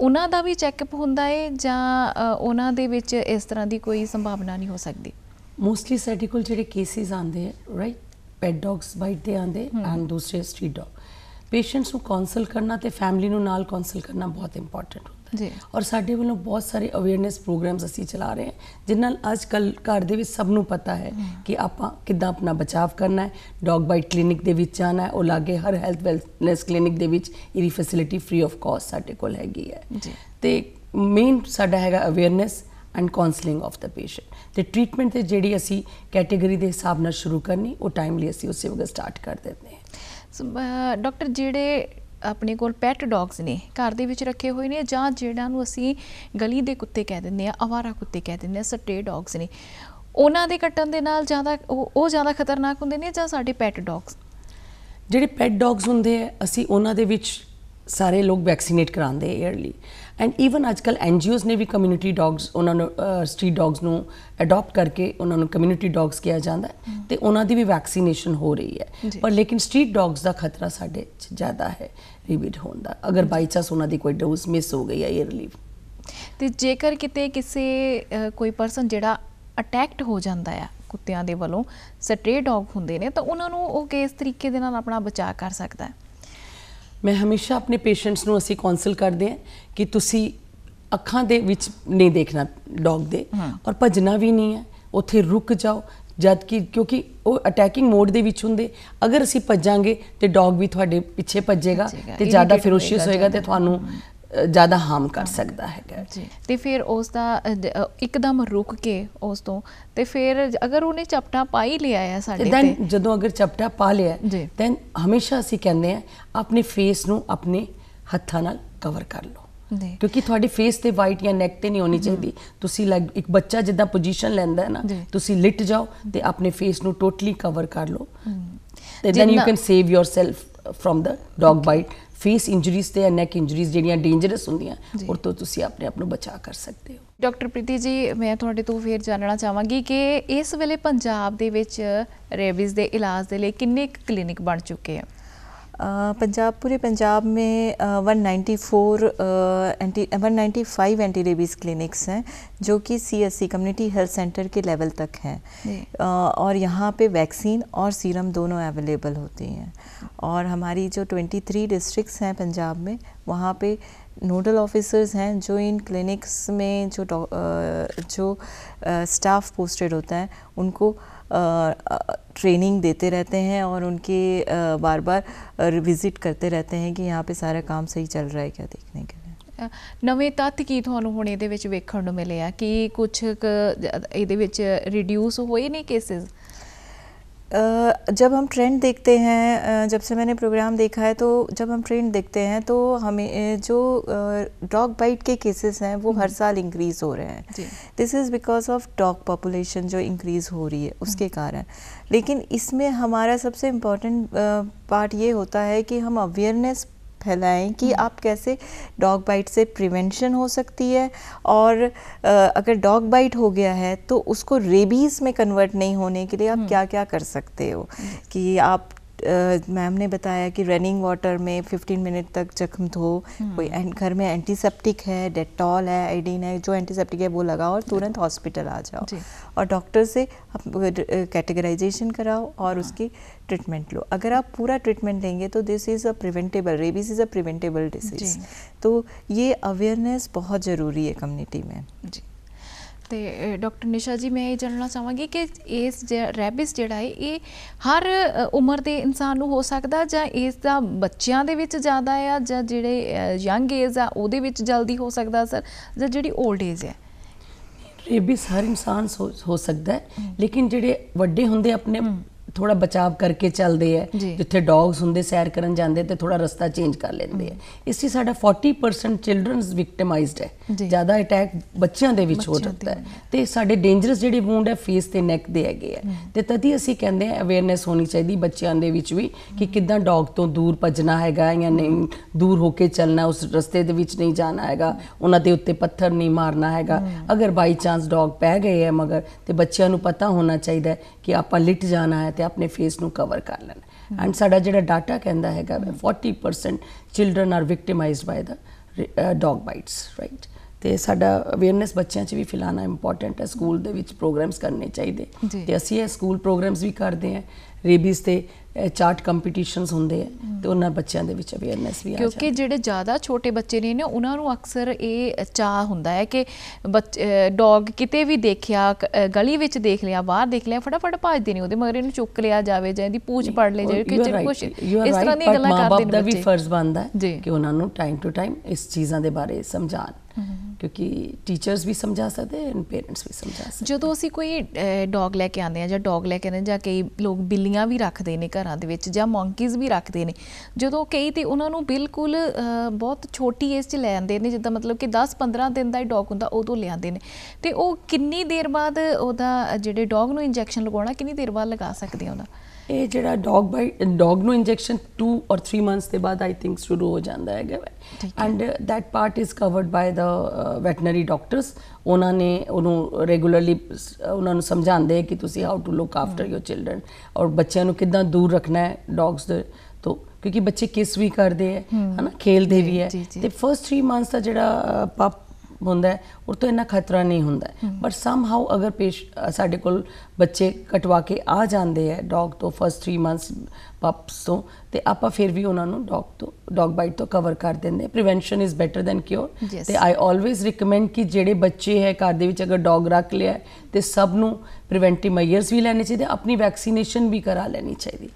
ਉਹਨਾਂ ਦਾ ਵੀ ਚੈੱਕਅਪ ਹੁੰਦਾ ਹੈ ਜਾਂ ਉਹਨਾਂ ਦੇ ਵਿੱਚ ਇਸ ਤਰ੍ਹਾਂ ਦੀ ਕੋਈ ਸੰਭਾਵਨਾ ਨਹੀਂ ਹੋ ਸਕਦੀ ਮੋਸਟਲੀ ਸਾਡੇ ਕੋਲ ਜਿਹੜੇ ਕੇਸਿਸ ਆਉਂਦੇ ਆ ਰਾਈਟ ਪੈਟ ਡੌਗਸ ਬਾਈਟ ਦੇ ਆਉਂਦੇ ਐਂਡ ਦੂਸਰੇ ਸਟਰੀਟ ਡੌਗ ਪੇਸ਼ੈਂਟਸ ਨੂੰ ਕਾਉਂਸਲ ਕਰਨਾ ਤੇ ਫੈਮਿਲੀ ਨੂੰ ਨਾਲ ਕਾਉਂਸਲ ਕਰਨਾ ਬਹੁਤ ਇੰਪੋਰਟੈਂਟ ਹੈ ਜੀ ਔਰ ਸਾਡੇ ਵੱਲੋਂ ਬਹੁਤ ਸਾਰੇ ਅਵੇਅਰਨੈਸ ਪ੍ਰੋਗਰਾਮਸ ਅਸੀਂ ਚਲਾ ਰਹੇ ਹਾਂ ਜਿਨ੍ਹਾਂ ਨਾਲ ਅੱਜ ਕੱਲ ਘਰ ਦੇ ਵਿੱਚ ਸਭ ਨੂੰ ਪਤਾ ਹੈ ਕਿ ਆਪਾਂ ਕਿੱਦਾਂ ਆਪਣਾ ਬਚਾਅ ਕਰਨਾ ਹੈ ਡੌਗ ਬਾਈਟ ਕਲੀਨਿਕ ਦੇ ਵਿੱਚ ਜਾਣਾ ਹੈ ਉਹ ਲਾਗੇ ਹਰ ਹੈਲਥ ਵੈਲਨੈਸ ਕਲੀਨਿਕ ਦੇ ਵਿੱਚ ਇਹਦੀ ਫੈਸਿਲਿਟੀ ਫ੍ਰੀ ਆਫ ਕਾਸਟ ਸਾਡੇ ਕੋਲ ਹੈਗੀ ਹੈ ਜੀ ਤੇ ਮੇਨ ਸਾਡਾ ਹੈਗਾ awareness and counselling of the patient ਤੇ ਟ੍ਰੀਟਮੈਂਟ ਤੇ ਜਿਹੜੀ ਅਸੀਂ ਕੈਟਾਗਰੀ ਦੇ ਹਿਸਾਬ ਨਾਲ ਸ਼ੁਰੂ ਕਰਨੀ ਉਹ ਟਾਈਮਲੀ ਅਸੀਂ ਉਸੇ ਵਕਤ ਸਟਾਰਟ ਕਰ ਦਿੰਦੇ ਹਾਂ ਡਾਕਟਰ ਜਿਹੜੇ ਆਪਣੇ ਕੋਲ ਪੈਟ ਡੌਗਸ ਨੇ ਘਰ ਦੇ ਵਿੱਚ ਰੱਖੇ ਹੋਏ ਨੇ ਜਾਂ ਜਿਹੜਾ ਨੂੰ ਅਸੀਂ ਗਲੀ ਦੇ ਕੁੱਤੇ ਕਹਿ ਦਿੰਦੇ ਆ ਆਵਾਰਾ ਕੁੱਤੇ ਕਹਿ ਦਿੰਦੇ ਆ ਸਟੇ ਡੌਗਸ ਨੇ ਉਹਨਾਂ ਦੇ ਕੱਟਣ ਦੇ ਨਾਲ ਜ਼ਿਆਦਾ ਉਹ ਜ਼ਿਆਦਾ ਖਤਰਨਾਕ ਹੁੰਦੇ ਨੇ ਜਾਂ ਸਾਡੇ ਪੈਟ ਡੌਗਸ ਜਿਹੜੇ ਪੈਟ ਡੌਗਸ ਹੁੰਦੇ ਆ ਅਸੀਂ ਉਹਨਾਂ ਦੇ ਵਿੱਚ ਸਾਰੇ ਲੋਕ ਵੈਕਸੀਨੇਟ ਕਰਾਉਂਦੇ ਏਅਰਲੀ ਐਂਡ ਈਵਨ ਅੱਜਕੱਲ ਐਨਜੀਓਜ਼ ਨੇ ਵੀ ਕਮਿਊਨਿਟੀ ਡੌਗਸ ਉਹਨਾਂ ਨੂੰ ਸਟਰੀਟ ਡੌਗਸ ਨੂੰ ਅਡਾਪਟ ਕਰਕੇ ਉਹਨਾਂ ਨੂੰ ਕਮਿਊਨਿਟੀ ਡੌਗਸ ਕਿਹਾ ਜਾਂਦਾ ਤੇ ਉਹਨਾਂ ਦੀ ਵੀ ਵੈਕਸੀਨੇਸ਼ਨ ਹੋ ਰਹੀ ਹੈ ਪਰ ਲੇਕਿਨ ਸਟਰੀਟ ਡੌਗਸ ਦਾ ਖਤਰਾ ਸਾਡੇ ਚ ਜ਼ਿਆਦਾ ਹੈ ਰੀਬਿਟ ਹੋਣ ਦਾ ਅਗਰ ਬਾਈ ਚਾਂਸ ਉਹਨਾਂ ਦੀ ਕੋਈ ਡੋਸ ਮਿਸ ਹੋ ਗਈ ਹੈ ਇਹ ਰਿਲੀਫ ਤੇ ਜੇਕਰ ਕਿਤੇ ਕਿਸੇ ਕੋਈ ਪਰਸਨ ਜਿਹੜਾ ਅਟੈਕਟ ਹੋ ਜਾਂਦਾ ਆ ਕੁੱਤਿਆਂ ਦੇ ਵੱਲੋਂ ਸਟ੍ਰੇ ਡੌਗ ਹੁੰਦੇ ਨੇ ਤਾਂ ਉਹਨਾਂ ਨੂੰ ਉਹ ਕਿਸ ਤਰੀਕੇ ਦੇ ਨਾਲ ਆਪਣਾ ਬਚਾਅ ਕਰ ਸਕਦਾ ਹੈ ਮੈਂ ਹਮੇਸ਼ਾ ਆਪਣੇ ਪੇਸ਼ੈਂਟਸ ਨੂੰ ਅਸੀਂ ਕਾਉਂਸਲ ਕਰਦੇ ਹਾਂ ਕਿ ਤੁਸੀਂ ਅੱਖਾਂ ਦੇ ਵਿੱਚ ਨਹੀਂ ਦੇਖਣਾ ਡੌਗ ਦੇ ਔਰ ਭਜਣਾ ਵੀ ਨਹੀਂ ਹੈ ਉੱਥੇ ਰੁਕ ਜਾਓ ਜਦ ਕਿ ਕਿਉਂਕਿ ਉਹ ਅਟੈਕਿੰਗ ਮੋਡ ਦੇ ਵਿੱਚ ਹੁੰਦੇ ਅਗਰ ਅਸੀਂ ਭੱਜਾਂਗੇ ਤੇ ਡੌਗ ਵੀ ਤੁਹਾਡੇ ਪਿੱਛੇ ਭੱਜੇਗਾ ਤੇ ਜ਼ਿਆਦਾ ਫਿਰੋਸ਼ੀਅਸ ਹੋਏਗਾ ਤੇ ਤੁਹਾਨੂੰ ਜ਼ਿਆਦਾ ਹਾਰਮ ਕਰ ਸਕਦਾ ਹੈਗਾ ਤੇ ਫਿਰ ਉਸ ਦਾ ਇੱਕਦਮ ਰੁਕ ਕੇ ਉਸ ਤੋਂ ਤੇ ਫਿਰ ਅਗਰ ਉਹਨੇ ਚਪਟਾ ਪਾ ਹੀ ਲਿਆ ਆ ਸਾਡੇ ਤੇ ਜਦੋਂ ਅਗਰ ਚਪਟਾ ਪਾ ਲਿਆ ਦੈਨ ਹਮੇਸ਼ਾ ਅਸੀਂ ਕਹਿੰਦੇ ਆ ਆਪਣੇ ਫੇਸ ਨੂੰ ਆਪਣੇ ਹੱਥਾਂ ਨਾਲ ਕਵਰ ਕਰ ਲਓ ਕਿਉਂਕਿ ਤੁਹਾਡੇ ਫੇਸ ਤੇ ਵਾਈਟ ਜਾਂ ਨੈਕ ਤੇ ਨਹੀਂ ਹੋਣੀ ਚਾਹੀਦੀ ਤੁਸੀਂ ਲਾਈਕ ਇੱਕ ਬੱਚਾ ਜਿੱਦਾਂ ਪੋਜੀਸ਼ਨ ਲੈਂਦਾ ਹੈ ਨਾ ਤੁਸੀਂ ਲਿਟ ਜਾਓ ਤੇ ਆਪਣੇ ਫੇਸ ਨੂੰ ਟੋਟਲੀ ਕਵਰ ਕਰ ਲਓ ਤੇ then you can save yourself from the dog bite face injuries ਤੇ ਨੈਕ ਇੰਜਰੀਜ਼ ਜਿਹੜੀਆਂ ਡੇਂਜਰਸ ਹੁੰਦੀਆਂ ਔਰ ਤੋਂ ਤੁਸੀਂ ਆਪਣੇ ਆਪ ਨੂੰ ਬਚਾ ਕਰ ਸਕਦੇ ਹੋ ਡਾਕਟਰ ਪ੍ਰੀਤੀ ਜੀ ਮੈਂ ਤੁਹਾਡੇ ਤੋਂ ਫੇਰ ਜਾਣਨਾ ਚਾਹਾਂਗੀ ਕਿ ਇਸ ਵੇਲੇ ਪੰਜਾਬ ਦੇ ਵਿੱਚ ਰੇਬੀਜ਼ ਦੇ ਇਲਾਜ ਦੇ ਲਈ ਕਿੰਨੇ ਕਲੀਨਿਕ ਬਣ ਚੁੱਕੇ ਆ पंजाब पूरे पंजाब में one ninety four anti one ninety five anti rabies clinics हैं जो कि C S C community health centre के लेवल तक हैं और यहाँ पे वैक्सीन और सीरम दोनों अवेलेबल होती हैं और हमारी जो 23 डिस्ट्रिक्स हैं पंजाब में वहाँ पे नोडल ऑफिसर्स हैं जो इन क्लिनिक्स में जो जो स्टाफ पोस्टेड होता है उनको ट्रेनिंग देते रहते हैं और उनके बार बार विजिट करते रहते हैं कि यहाँ पे सारा काम सही चल रहा है क्या देखने के लिए नवे तत् की ਤੁਹਾਨੂੰ हूँ ये वेखन मिले हैं कि कुछ ਕਿ ਕੁਝ ਇਹਦੇ ਵਿੱਚ जब हम ट्रेंड देखते हैं जब से मैंने प्रोग्राम देखा है तो जब हम ट्रेंड देखते हैं तो हमें जो डॉग बाइट के केसेस हैं वो हर हम्म। साल इंक्रीज़ हो रहे हैं this is because of dog population जो इंक्रीज़ हो रही है उसके हम्म। कारण लेकिन इसमें हमारा सबसे इम्पोर्टेंट पार्ट ये होता है कि हम अवेयरनेस फैलाएं कि हम्म। आप कैसे डॉग बाइट से प्रिवेंशन हो सकती है और अगर डॉग बाइट हो गया है तो उसको रेबीज़ में कन्वर्ट नहीं होने के लिए आप हम्म। क्या क्या कर सकते हो हम्म। कि आप मैम ने बताया कि रनिंग वाटर में 15 मिनट तक जख्म धो हम्म। कोई घर में एंटीसेप्टिक है डेटॉल है आइडीन है जो एंटीसेप्टिक है वो लगाओ और तुरंत हॉस्पिटल आ जाओ और डॉक्टर से कैटेगराइजेशन कराओ और हाँ। उसकी ट्रीटमेंट लो अगर आप पूरा ट्रीटमेंट लेंगे तो this is a preventable rabies is a preventable disease तो ये अवेयरनेस बहुत ज़रूरी है कम्युनिटी में जी ਤੇ ਡਾਕਟਰ ਨਿਸ਼ਾ ਜੀ ਮੈਂ ਇਹ ਜਾਨਣਾ ਚਾਹਾਂਗੀ ਕਿ ਇਸ ਰੈਬਿਸ ਜਿਹੜਾ ਹੈ ਇਹ ਹਰ ਉਮਰ ਦੇ ਇਨਸਾਨ ਨੂੰ ਹੋ ਸਕਦਾ ਜਾਂ ਇਸ ਦਾ ਬੱਚਿਆਂ ਦੇ ਵਿੱਚ ਜ਼ਿਆਦਾ ਹੈ ਜਾਂ ਜਿਹੜੇ ਯੰਗ ਏਜ ਆ ਉਹਦੇ ਵਿੱਚ ਜਲਦੀ ਹੋ ਸਕਦਾ ਸਰ ਜਾਂ ਜਿਹੜੀ 올ਡ ਏਜ ਹੈ ਰੈਬਿਸ ਹਰ ਇਨਸਾਨ ਹੋ ਸਕਦਾ ਹੈ ਲੇਕਿਨ ਜਿਹੜੇ ਵੱਡੇ ਹੁੰਦੇ ਆਪਣੇ ਥੋੜਾ ਬਚਾਵ ਕਰਕੇ ਚੱਲਦੇ ਆ ਜਿੱਥੇ ਡੌਗਸ ਹੁੰਦੇ ਸੈਰ ਕਰਨ ਜਾਂਦੇ ਤੇ ਥੋੜਾ ਰਸਤਾ ਚੇਂਜ ਕਰ ਲੈਂਦੇ ਆ ਇਸੇ ਸਾਡਾ 40% ਚਿਲड्रनਸ ਵਿਕਟਿਮਾਈਜ਼ਡ ਹੈ ਜ਼ਿਆਦਾ ਅਟੈਕ ਬੱਚਿਆਂ ਦੇ ਵਿੱਚ ਹੋ ਜਾਂਦਾ ਹੈ ਤੇ ਸਾਡੇ ਡੇਂਜਰਸ ਜਿਹੜੀ ਵੂੰਡ ਹੈ ਫੇਸ ਤੇ ਨੈਕ ਦੇ ਹੈਗੇ ਆ ਤੇ ਤਦੀ ਅਸੀਂ ਕਹਿੰਦੇ ਆ ਅਵੇਅਰਨੈਸ ਹੋਣੀ ਚਾਹੀਦੀ ਬੱਚਿਆਂ ਦੇ ਵਿੱਚ ਵੀ ਕਿ ਕਿੱਦਾਂ ਡੌਗ ਤੋਂ ਦੂਰ ਭੱਜਣਾ ਹੈਗਾ ਜਾਂ ਨਹੀਂ ਦੂਰ ਹੋ ਕੇ ਚੱਲਣਾ ਉਸ ਰਸਤੇ ਦੇ ਵਿੱਚ ਨਹੀਂ ਜਾਣਾ ਹੈਗਾ ਉਹਨਾਂ ਦੇ ਉੱਤੇ ਪੱਥਰ ਨਹੀਂ ਮਾਰਨਾ ਹੈਗਾ ਅਗਰ ਬਾਈ ਚਾਂਸ ਡੌਗ ਪੈ ਗਏ ਹੈ ਮਗਰ ਤੇ ਬੱਚਿਆਂ ਨੂੰ ਪਤਾ ਹੋਣਾ ਚਾਹੀਦਾ ਕਿ ਆਪਾਂ ਲਿਟ ਜਾਣਾ ਹੈ ਤੇ ਆਪਣੇ ਫੇਸ ਨੂੰ ਕਵਰ ਕਰ ਲੈਣਾ ਐਂਡ ਸਾਡਾ ਜਿਹੜਾ ਡਾਟਾ ਕਹਿੰਦਾ ਹੈਗਾ 40% children are victimised by the dog bites right ਤੇ ਸਾਡਾ ਅਵੇਅਰਨੈਸ ਬੱਚਿਆਂ 'ਚ ਵੀ ਫੈਲਾਣਾ ਇੰਪੋਰਟੈਂਟ ਹੈ ਸਕੂਲ ਦੇ ਵਿੱਚ ਪ੍ਰੋਗਰਾਮਸ ਕਰਨੇ ਚਾਹੀਦੇ ਤੇ ਅਸੀਂ ਇਹ ਸਕੂਲ ਪ੍ਰੋਗਰਾਮਸ ਵੀ ਕਰਦੇ ਆਂ ਰੇਬੀਜ਼ ਤੇ ਚਾਰਟ ਕੰਪੀਟੀਸ਼ਨਸ ਹੁੰਦੇ ਆ ਤੇ ਉਹਨਾਂ ਬੱਚਿਆਂ ਦੇ ਵਿੱਚ ਅਵੇਅਰਨੈਸ ਵੀ ਆ ਜਾਂਦੀ ਕਿਉਂਕਿ ਜਿਹੜੇ ਜ਼ਿਆਦਾ ਛੋਟੇ ਬੱਚੇ ਨੇ ਨੇ ਉਹਨਾਂ ਨੂੰ ਅਕਸਰ ਇਹ ਚਾਹ ਹੁੰਦਾ ਹੈ ਕਿ ਡੌਗ ਕਿਤੇ ਵੀ ਦੇਖਿਆ ਗਲੀ ਵਿੱਚ ਦੇਖ ਲਿਆ ਬਾਹਰ ਦੇਖ ਲਿਆ ਫਟਾਫਟ ਭੱਜਦੇ ਨੇ ਉਹਦੇ ਮਗਰ ਇਹਨੂੰ ਚੁੱਕ ਲਿਆ ਜਾਵੇ ਜਾਂ ਇਹਦੀ ਪੂਛ ਪੜ ਲੇ ਜਾਵੇ ਕਿ ਜੇ ਕੁਝ ਇਸ ਤਰ੍ਹਾਂ ਦੀਆਂ ਗੱਲਾਂ ਕਰਦੇ ਨੇ ਬੱਚੇ ਦਾ ਵੀ ਫਰਜ਼ ਬਣਦਾ ਹੈ ਕਿ ਉਹਨਾਂ ਨੂੰ ਟਾਈਮ ਟੂ ਟਾਈਮ ਇਸ ਚੀਜ਼ਾਂ ਦੇ ਬਾਰੇ ਸਮਝਾਣ ਕਿਉਂਕਿ ਟੀਚਰਸ ਵੀ ਸਮਝਾ ਸਕਦੇ ਐਂਡ ਪੇਰੈਂਟਸ ਵੀ ਸਮਝਾ ਸਕਦੇ ਜਦੋਂ ਅਸੀਂ ਕੋਈ ਡੌਗ ਲੈ ਕੇ ਆਉਂਦੇ ਆ ਜਾਂ ਡੌਗ ਲੈ ਕੇ ਆਉਂਦੇ ਜਾਂ ਕਈ ਲੋਕ ਬਿੱਲੀ ਬਿੱਲੀਆਂ ਵੀ ਰੱਖਦੇ ਨੇ ਘਰਾਂ ਦੇ ਵਿੱਚ ਜਾਂ ਮੰਕੀਜ਼ ਵੀ ਰੱਖਦੇ ਨੇ ਜਦੋਂ ਕਈ ਤੇ ਉਹਨਾਂ ਨੂੰ ਬਿਲਕੁਲ ਬਹੁਤ ਛੋਟੀ ਏਜ 'ਚ ਲੈ ਆਂਦੇ ਨੇ ਜਿੱਦਾਂ ਮਤਲਬ ਕਿ 10-15 ਦਿਨ ਦਾ ਹੀ ਡੌਗ ਹੁੰਦਾ ਉਦੋਂ ਲਿਆਂਦੇ ਨੇ ਤੇ ਉਹ ਕਿੰਨੀ ਦੇਰ ਬਾਅਦ ਉਹਦਾ ਜਿਹੜੇ ਡੌਗ ਨੂੰ ਇੰਜੈਕਸ਼ਨ ਲਗਾਉਣਾ ਕਿੰਨੀ ਦੇਰ ਬਾਅਦ ਲਗਾ ਸਕਦੇ ਆ ਉਹਦਾ ਇਹ ਜਿਹੜਾ ਡੌਗ ਬਾਈ ਡੌਗ ਨੂੰ ਇੰਜੈਕਸ਼ਨ 2 অর 3 ਮੰਥਸ ਦੇ ਬਾਅਦ ਆਈ ਥਿੰਕ ਸ਼ੁਰੂ ਹੋ ਜਾਂਦਾ ਹੈਗਾ and that part is covered by the veterinary doctors ਉਹਨਾਂ ਨੇ ਉਹਨੂੰ ਰੈਗੂਲਰਲੀ ਉਹਨਾਂ ਨੂੰ ਸਮਝਾਉਂਦੇ ਕਿ ਤੁਸੀਂ how to look after your children ਔਰ ਬੱਚਿਆਂ ਨੂੰ ਕਿਦਾਂ ਦੂਰ ਰੱਖਣਾ ਹੈ ਡੌਗਸ ਦੇ ਤੋਂ ਕਿਉਂਕਿ ਬੱਚੇ ਕਿਸ ਵੀ ਕਰਦੇ ਹੈ ਹਨਾ ਖੇਲਦੇ ਵੀ ਹੈ ਤੇ ਫਰਸਟ 3 ਮੰਥਸ ਦਾ ਜਿਹੜਾ ਪਪ ਹੁੰਦਾ ਔਰ ਤੋਂ ਇੰਨਾ ਖਤਰਾ ਨਹੀਂ ਹੁੰਦਾ ਬਟ ਸਮ ਹਾਊ ਅਗਰ ਸਾਡੇ ਕੋਲ ਬੱਚੇ ਕਟਵਾ ਕੇ ਆ ਜਾਂਦੇ ਹੈ ਡੌਗ ਤੋਂ ਫਸਟ 3 ਮੰਥਸ ਪਪਸ ਤੋਂ ਤੇ ਆਪਾਂ ਫਿਰ ਵੀ ਉਹਨਾਂ ਨੂੰ ਡੌਗ ਤੋਂ ਡੌਗ ਬਾਈਟ ਤੋਂ ਕਵਰ ਕਰ ਦਿੰਦੇ prevention is better than cure ਤੇ ਆਈ ਆਲਵੇਜ਼ ਰეკਮੈਂਡ ਕਿ ਜਿਹੜੇ ਬੱਚੇ ਹੈ ਘਰ ਦੇ ਵਿੱਚ ਅਗਰ ਡੌਗ ਰੱਖ ਲਿਆ ਤੇ ਸਭ ਨੂੰ ਪ੍ਰੀਵੈਂਟਿਵ ਮੈਜਰਸ ਵੀ ਲੈਣੇ ਚਾਹੀਦੇ ਆਪਣੀ ਵੈਕਸੀਨੇਸ਼ਨ ਵੀ ਕਰਾ ਲੈਣੀ ਚਾਹੀਦੀ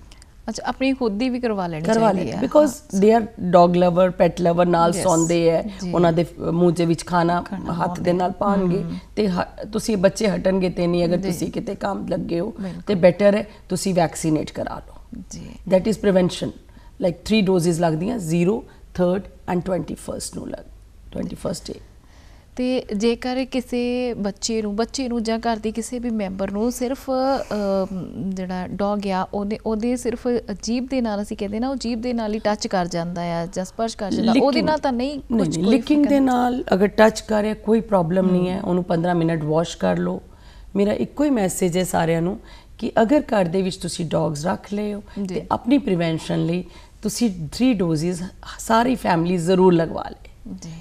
ਅੱਛਾ ਆਪਣੀ ਖੁਦ ਦੀ ਵੀ ਕਰਵਾ ਲੈਣੀ ਚਾਹੀਦੀ ਹੈ because they are dog lover pet lover ਨਾਲ ਸੌਂਦੇ ਐ ਉਹਨਾਂ ਦੇ ਮੂੰਹ ਦੇ ਵਿੱਚ ਖਾਣਾ ਹੱਥ ਦੇ ਨਾਲ ਪਾਣਗੇ ਤੇ ਤੁਸੀਂ ਬੱਚੇ ਹਟਣਗੇ ਤੇ ਨਹੀਂ ਅਗਰ ਤੁਸੀਂ ਕਿਤੇ ਕੰਮ ਲੱਗੇ ਹੋ ਤੇ ਬੈਟਰ ਹੈ ਤੁਸੀਂ ਵੈਕਸੀਨੇਟ ਕਰਾ ਲਓ ਜੀ that is prevention like 3 doses ਲੱਗਦੀਆਂ 0 3rd ਐਂਡ 21st ਨੂੰ ਲੱਗ 21st ਡੇ ਤੇ ਜੇਕਰ ਕਿਸੇ ਬੱਚੇ ਨੂੰ ਬੱਚੇ ਨੂੰ ਜਾਂ ਘਰ ਦੇ ਕਿਸੇ ਵੀ ਮੈਂਬਰ ਨੂੰ ਸਿਰਫ ਜਿਹੜਾ ਡੌਗ ਆ ਉਹਦੇ ਉਹਦੇ ਸਿਰਫ ਅਜੀਬ ਦੇ ਨਾਲ ਅਸੀਂ ਕਹਿੰਦੇ ਨਾ ਉਹ ਜੀਬ ਦੇ ਨਾਲ ਹੀ ਟੱਚ ਕਰ ਜਾਂਦਾ ਆ ਜਾਂ ਸਪਰਸ਼ ਕਰ ਜਾਂਦਾ ਉਹਦੇ ਨਾਲ ਤਾਂ ਨਹੀਂ ਕੁਝ ਲਿਕਿੰਗ ਦੇ ਨਾਲ ਅਗਰ ਟੱਚ ਕਰੇ ਕੋਈ ਪ੍ਰੋਬਲਮ ਨਹੀਂ ਹੈ ਉਹਨੂੰ 15 ਮਿੰਟ ਵਾਸ਼ ਕਰ ਲਓ ਮੇਰਾ ਇੱਕੋ ਹੀ ਮੈਸੇਜ ਹੈ ਸਾਰਿਆਂ ਨੂੰ ਕਿ ਅਗਰ ਘਰ ਦੇ ਵਿੱਚ ਤੁਸੀਂ ਡੌਗਸ ਰੱਖ ਲਿਓ ਤੇ ਆਪਣੀ ਪ੍ਰੀਵੈਂਸ਼ਨ ਲਈ ਤੁਸੀਂ 3 ਡੋਜ਼ਸ ਸਾਰੀ ਫੈਮਿਲੀ ਜ਼ਰੂਰ ਲਗਵਾ ਲਏ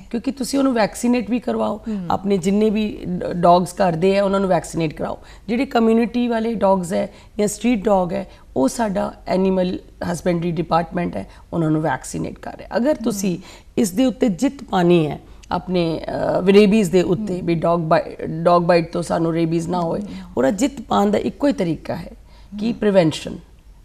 ਕਿਉਂਕਿ ਤੁਸੀਂ ਉਹਨੂੰ ਵੈਕਸੀਨੇਟ ਵੀ ਕਰਵਾਓ ਆਪਣੇ ਜਿੰਨੇ ਵੀ ਡੌਗਸ ਕਰਦੇ ਆ ਉਹਨਾਂ ਨੂੰ ਵੈਕਸੀਨੇਟ ਕਰਾਓ ਜਿਹੜੇ ਕਮਿਊਨਿਟੀ ਵਾਲੇ ਡੌਗਸ ਹੈ ਜਾਂ ਸਟਰੀਟ ਡੌਗ ਹੈ ਉਹ ਸਾਡਾ ਐਨੀਮਲ ਹਸਬੈਂਡਰੀ ਡਿਪਾਰਟਮੈਂਟ ਹੈ ਉਹਨਾਂ ਨੂੰ ਵੈਕਸੀਨੇਟ ਕਰ ਰਿਹਾ ਅਗਰ ਤੁਸੀਂ ਇਸ ਦੇ ਉੱਤੇ ਜਿੱਤ ਪਾਣੀ ਹੈ ਆਪਣੇ ਰੇਬੀਜ਼ ਦੇ ਉੱਤੇ ਵੀ ਡੌਗ ਬਾਈਟ ਡੌਗ ਬਾਈਟ ਤੋਂ ਸਾਨੂੰ ਰੇਬੀਜ਼ ਨਾ ਹੋਏ ਉਹਦਾ ਜਿੱਤ ਪਾਣ ਦਾ ਇੱਕੋ ਹੀ ਤਰੀਕਾ ਹੈ ਕਿ ਪ੍ਰੀਵੈਂਸ਼ਨ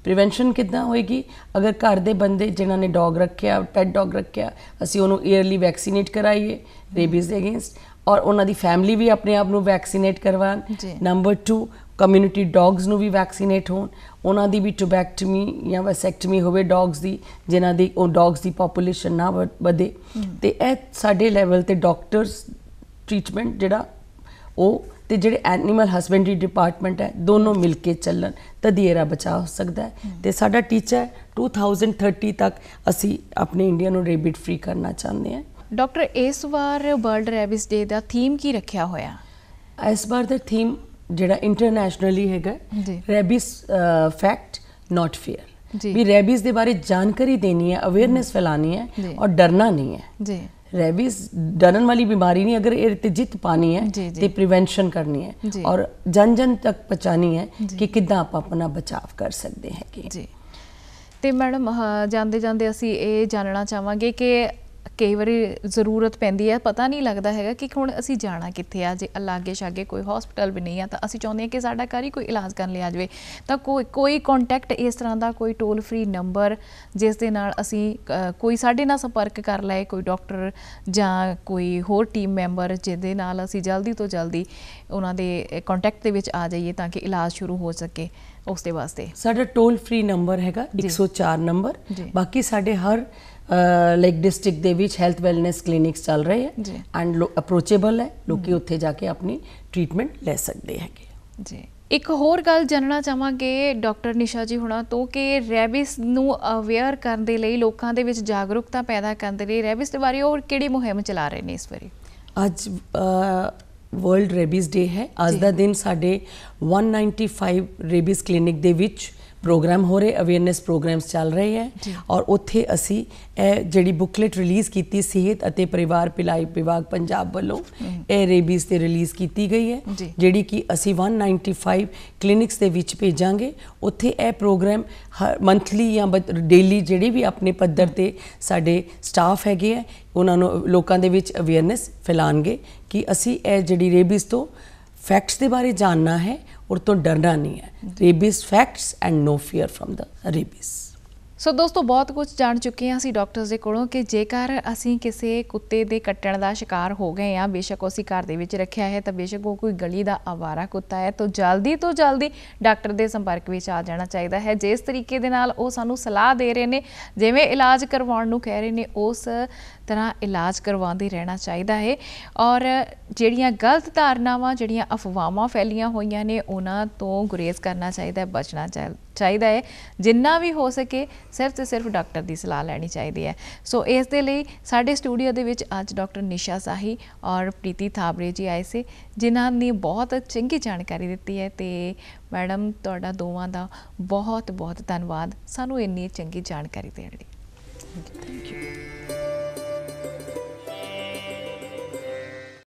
ਪ੍ਰੀਵੈਂਸ਼ਨ ਕਿੱਦਾਂ ਹੋਏਗੀ ਅਗਰ ਘਰ ਦੇ ਬੰਦੇ ਜਿਨ੍ਹਾਂ ਨੇ ਡੌਗ ਰੱਖਿਆ ਪੈਟ ਡੌਗ ਰੱਖਿਆ ਅਸੀਂ ਉਹਨੂੰ ਈਅਰਲੀ ਵੈਕਸੀਨੇਟ ਕਰਾਈਏ ਰੇਬੀਜ਼ ਦੇ ਅਗੇਂਸਟ ਔਰ ਉਹਨਾਂ ਦੀ ਫੈਮਿਲੀ ਵੀ ਆਪਣੇ ਆਪ ਨੂੰ ਵੈਕਸੀਨੇਟ ਕਰਵਾਣ ਨੰਬਰ 2 ਕਮਿਊਨਿਟੀ ਡੌਗਸ ਨੂੰ ਵੀ ਵੈਕਸੀਨੇਟ ਹੋਣ ਉਹਨਾਂ ਦੀ ਵੀ ਟੋਬੈਕਟਮੀ ਜਾਂ ਵੈਸੈਕਟਮੀ ਹੋਵੇ ਡੌਗਸ ਦੀ ਜਿਨ੍ਹਾਂ ਦੀ ਉਹ ਡੌਗਸ ਦੀ ਪੋਪੂਲੇਸ਼ਨ ਨਾ ਵਧੇ ਤੇ ਇਹ ਸਾਡੇ ਲੈਵਲ ਤੇ ਡਾਕਟਰਸ ਟ੍ਰੀਟਮੈਂਟ ਜਿਹੜਾ ਉਹ ਤੇ ਜਿਹੜੇ ਐਨੀਮਲ ਹਸਬੈਂਡਰੀ ਡਿਪਾਰਟਮੈਂਟ ਹੈ ਦੋਨੋਂ ਮਿਲ ਕੇ ਚੱਲਣ ਤਦ ਇਹਰਾ ਬਚਾਅ ਹੋ ਸਕਦਾ ਹੈ ਤੇ ਸਾਡਾ ਟੀਚਾ 2030 ਤੱਕ ਅਸੀਂ ਆਪਣੇ ਇੰਡੀਆ ਨੂੰ ਰੇਬਿਟ ਫ੍ਰੀ ਕਰਨਾ ਚਾਹੁੰਦੇ ਹਾਂ ਡਾਕਟਰ ਇਸ ਵਾਰ ਵਰਲਡ ਰੈਬਿਸ ਡੇ ਦਾ ਥੀਮ ਕੀ ਰੱਖਿਆ ਹੋਇਆ ਇਸ ਵਾਰ ਦਾ ਥੀਮ ਜਿਹੜਾ ਇੰਟਰਨੈਸ਼ਨਲੀ ਹੈਗਾ ਰੈਬਿਸ ਫੈਕਟ ਨਾਟ ਫੀਅਰ ਵੀ ਰੈਬਿਸ ਦੇ ਬਾਰੇ ਜਾਣਕਾਰੀ ਦੇਣੀ ਹੈ ਅਵੇਅਰਨੈਸ ਫੈਲਾਣੀ ਹੈ ਔਰ ਡਰਨਾ ਨਹੀਂ ਹੈ ਜੀ ਰੈਬੀਜ਼ ਡਰਨ ਵਾਲੀ ਬਿਮਾਰੀ ਨਹੀਂ ਅਗਰ ਇਹ ਤੇ ਜਿੱਤ ਪਾਣੀ ਹੈ ਤੇ ਪ੍ਰੀਵੈਂਸ਼ਨ ਕਰਨੀ ਹੈ ਔਰ ਜਨ ਜਨ ਤੱਕ ਪਹੁੰਚਾਣੀ ਹੈ ਕਿ ਕਿੱਦਾਂ ਆਪਾਂ ਆਪਣਾ ਬਚਾਅ ਕਰ ਸਕਦੇ ਹੈਗੇ ਜੀ ਤੇ ਮੈਡਮ ਜਾਂਦੇ ਜਾਂਦੇ ਅਸੀਂ ਇਹ ਜਾਣਨਾ ਚਾਹਾਂਗੇ ਕਿ ਕਈ ਵਾਰੀ ਜ਼ਰੂਰਤ ਪੈਂਦੀ ਹੈ ਪਤਾ ਨਹੀਂ ਲੱਗਦਾ ਹੈਗਾ ਕਿ ਹੁਣ ਅਸੀਂ ਜਾਣਾ ਕਿੱਥੇ ਆ ਜੇ ਅਲਾਗੇ ਛਾਗੇ ਕੋਈ ਹਸਪੀਟਲ ਵੀ ਨਹੀਂ ਆ ਤਾਂ ਅਸੀਂ ਚਾਹੁੰਦੇ ਹਾਂ ਕਿ ਸਾਡਾ ਘਰ ਹੀ ਕੋਈ ਇਲਾਜ ਕਰਨ ਲਈ ਆ ਜਾਵੇ ਤਾਂ ਕੋਈ ਕੋਈ ਕੰਟੈਕਟ ਇਸ ਤਰ੍ਹਾਂ ਦਾ ਕੋਈ ਟੋਲ ਫ੍ਰੀ ਨੰਬਰ ਜਿਸ ਦੇ ਨਾਲ ਅਸੀਂ ਕੋਈ ਸਾਡੇ ਨਾਲ ਸੰਪਰਕ ਕਰ ਲਏ ਕੋਈ ਡਾਕਟਰ ਜਾਂ ਕੋਈ ਹੋਰ ਟੀਮ ਮੈਂਬਰ ਜਿਹਦੇ ਨਾਲ ਅਸੀਂ ਜਲਦੀ ਤੋਂ ਜਲਦੀ ਉਹਨਾਂ ਦੇ ਕੰਟੈਕਟ ਦੇ ਵਿੱਚ ਆ ਜਾਈਏ ਤਾਂ ਕਿ ਇਲਾਜ ਸ਼ੁਰੂ ਹੋ ਸਕੇ ਉਸ ਦੇ ਵਾਸਤੇ ਸਾਡਾ ਟੋਲ ਫ੍ਰੀ ਨੰਬਰ ਹੈਗਾ 104 ਨੰਬਰ ਬਾਕੀ ਸਾਡੇ ਹਰ ਲੇਕ ਡਿਸਟ੍ਰਿਕਟ ਦੇ ਵਿੱਚ ਹੈਲਥ ਵੈਲਨੈਸ ਕਲੀਨਿਕਸ ਚੱਲ ਰਹੇ ਹੈ ਐਂਡ ਅਪਰੋਚੇਬਲ ਹੈ ਲੋਕੀ ਉੱਥੇ ਜਾ ਕੇ ਆਪਣੀ ਟ੍ਰੀਟਮੈਂਟ ਲੈ ਸਕਦੇ ਹੈਗੇ ਜੀ ਇੱਕ ਹੋਰ ਗੱਲ ਜਾਨਣਾ ਚਾਹਾਂਗੇ ਡਾਕਟਰ ਨਿਸ਼ਾ ਜੀ ਹੁਣਾਂ ਤੋਂ ਕਿ ਰੈਬਿਸ ਨੂੰ ਅਵੇਅਰ ਕਰਨ ਦੇ ਲਈ ਲੋਕਾਂ ਦੇ ਵਿੱਚ ਜਾਗਰੂਕਤਾ ਪੈਦਾ ਕਰਨ ਦੇ ਲਈ ਰੈਬਿਸ ਦੇ ਬਾਰੇ ਹੋਰ ਕਿਹੜੀ ਮੁਹਿੰਮ ਚਲਾ ਰਹੇ ਨੇ ਇਸ ਵਾਰੀ ਅੱਜ ਵਰਲਡ ਰੇਬੀਜ਼ ਡੇ ਹੈ ਅੱਜ ਦਾ ਦਿਨ ਸਾਡੇ 195 ਰੇਬੀਜ਼ ਕਲੀਨਿਕ ਦੇ ਵਿੱਚ ਪ੍ਰੋਗਰਾਮ ਹੋ ਰਹੇ ਅਵੇਅਰਨੈਸ ਪ੍ਰੋਗਰਾਮਸ ਚੱਲ ਰਹੇ ਹੈ ਔਰ ਉੱਥੇ ਅਸੀਂ ਇਹ ਜਿਹੜੀ ਬੁਕਲੇਟ ਰਿਲੀਜ਼ ਕੀਤੀ ਸਿਹਤ ਅਤੇ ਪਰਿਵਾਰ ਭਲਾਈ ਵਿਭਾਗ ਪੰਜਾਬ ਵੱਲੋਂ ਇਹ ਰੇਬੀਜ਼ ਤੇ ਰਿਲੀਜ਼ ਕੀਤੀ ਗਈ ਹੈ ਜਿਹੜੀ ਕਿ ਅਸੀਂ 195 ਕਲੀਨਿਕਸ ਦੇ ਵਿੱਚ ਭੇਜਾਂਗੇ ਉੱਥੇ ਇਹ ਪ੍ਰੋਗਰਾਮ ਮੰਥਲੀ ਜਾਂ ਡੇਲੀ ਜਿਹੜੀ ਵੀ ਆਪਣੇ ਪੱਧਰ ਤੇ ਸਾਡੇ ਸਟਾਫ ਹੈਗੇ ਆ ਉਹਨਾਂ ਨੂੰ ਲੋਕਾਂ ਦੇ ਵਿੱਚ ਅਵੇਅਰਨੈਸ ਫੈਲਾਣਗੇ ਕਿ ਅਸੀਂ ਇਹ ਜਿਹੜੀ ਰੇਬੀਸ ਤੋਂ ਫੈਕਟਸ ਦੇ ਬਾਰੇ ਜਾਨਣਾ ਹੈ ਔਰ ਤੋਂ ਡਰਨਾ ਨਹੀਂ ਹੈ rabies facts and no fear from the rabies so ਦੋਸਤੋ ਬਹੁਤ ਕੁਝ ਜਾਣ ਚੁੱਕੇ ਹਾਂ ਅਸੀਂ ਡਾਕਟਰਸ ਦੇ ਕੋਲੋਂ ਕਿ ਜੇਕਰ ਅਸੀਂ ਕਿਸੇ ਕੁੱਤੇ ਦੇ ਕੱਟਣ ਦਾ ਸ਼ਿਕਾਰ ਹੋ ਗਏ ਆ ਬੇਸ਼ੱਕ ਉਸੇ ਘਰ ਦੇ ਵਿੱਚ ਰੱਖਿਆ ਹੈ ਤਾਂ ਬੇਸ਼ੱਕ ਉਹ ਕੋਈ ਗਲੀ ਦਾ ਆਵਾਰਾ ਕੁੱਤਾ ਹੈ ਤਾਂ ਜਲਦੀ ਤੋਂ ਜਲਦੀ ਡਾਕਟਰ ਦੇ ਸੰਪਰਕ ਵਿੱਚ ਆ ਜਾਣਾ ਚਾਹੀਦਾ ਹੈ ਜਿਸ ਤਰੀਕੇ ਦੇ ਨਾਲ ਉਹ ਸਾਨੂੰ ਸਲਾਹ ਦੇ ਰਹੇ ਨੇ ਜਿਵੇਂ ਇਲਾਜ ਕਰਵਾਉਣ ਨੂੰ ਕਹਿ ਰਹੇ ਨੇ ਉਸ ਤਰ੍ਹਾਂ ਇਲਾਜ ਕਰਵਾਉਂਦੇ ਰਹਿਣਾ ਚਾਹੀਦਾ ਹੈ ਔਰ ਜਿਹੜੀਆਂ ਗਲਤ ਧਾਰਨਾਵਾਂ ਜਿਹੜੀਆਂ ਅਫਵਾਹਾਂ ਫੈਲੀਆਂ ਹੋਈਆਂ ਨੇ ਉਹਨਾਂ ਤੋਂ ਗੁਰੇਜ਼ ਕਰਨਾ ਚਾਹੀਦਾ ਹੈ ਬਚਣਾ ਚਾਹੀਦਾ ਚਾਹੀਦਾ ਹੈ ਜਿੰਨਾ ਵੀ ਹੋ ਸਕੇ ਸਿਰਫ ਤੇ ਸਿਰਫ ਡਾਕਟਰ ਦੀ ਸਲਾਹ ਲੈਣੀ ਚਾਹੀਦੀ ਹੈ ਸੋ ਇਸ ਦੇ ਲਈ ਸਾਡੇ ਸਟੂਡੀਓ ਦੇ ਵਿੱਚ ਅੱਜ ਡਾਕਟਰ ਨਿਸ਼ਾ ਸਾਹੀ ਔਰ ਪ੍ਰੀਤੀ ਥਾਬਰੇ ਜੀ ਆਏ ਸੀ ਜਿਨ੍ਹਾਂ ਨੇ ਬਹੁਤ ਚੰਗੀ ਜਾਣਕਾਰੀ ਦਿੱਤੀ ਹੈ ਤੇ ਮੈਡਮ ਤੁਹਾਡਾ ਦੋਵਾਂ ਦਾ ਬਹੁਤ ਬਹੁਤ ਧੰਨਵਾਦ ਸਾਨੂੰ ਇੰਨੀ ਚੰਗੀ ਜਾਣਕਾਰੀ ਦੇਣ ਲਈ ਥੈਂਕ ਯੂ